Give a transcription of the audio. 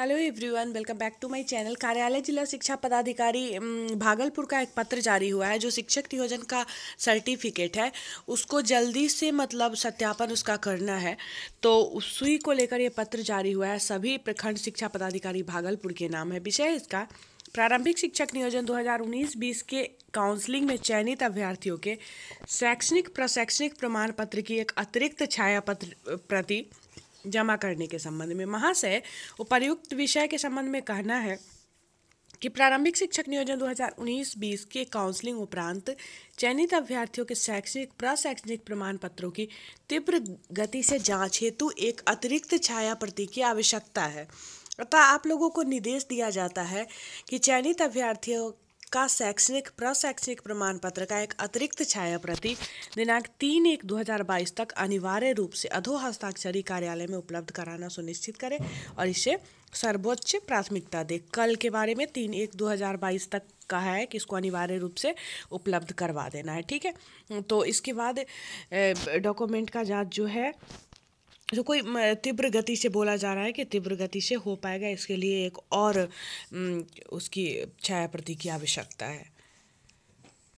hello everyone welcome back to my channel कार्यालय जिला शिक्षा पदाधिकारी भागलपुर का एक पत्र जारी हुआ है जो शिक्षक नियोजन का सर्टिफिकेट है उसको जल्दी से मतलब सत्यापन उसका करना है तो उसी को लेकर यह पत्र जारी हुआ है सभी प्रखंड शिक्षा पदाधिकारी भागलपुर के नाम है विषय इसका प्रारंभिक शिक्षक नियोजन 2019-20 के काउंसलिंग में चयनित अभ्यर्थियों के शैक्षणिक प्रशैक्षणिक प्रमाण पत्र की एक अतिरिक्त छाया पत्र प्रति जमा करने के संबंध में महाशय उपर्युक्त विषय के संबंध में कहना है कि प्रारंभिक शिक्षक नियोजन 2019-20 के काउंसलिंग उपरांत चयनित अभ्यर्थियों के शैक्षणिक प्रशैक्षणिक प्रमाण पत्रों की तीव्र गति से जांच हेतु एक अतिरिक्त छाया प्रति की आवश्यकता है अतः आप लोगों को निर्देश दिया जाता है कि चयनित अभ्यर्थियों का शैक्षणिक प्रशैक्षणिक प्रमाण पत्र का एक अतिरिक्त छाया प्रति दिनांक तीन एक 2022 तक अनिवार्य रूप से अधो हस्ताक्षरी कार्यालय में उपलब्ध कराना सुनिश्चित करें और इसे सर्वोच्च प्राथमिकता दे कल के बारे में तीन एक 2022 तक कहा है कि इसको अनिवार्य रूप से उपलब्ध करवा देना है ठीक है तो इसके बाद डॉक्यूमेंट का जाँच जो है तो कोई तीव्र गति से बोला जा रहा है कि तीव्र गति से हो पाएगा इसके लिए एक और उसकी छाया प्रति की आवश्यकता है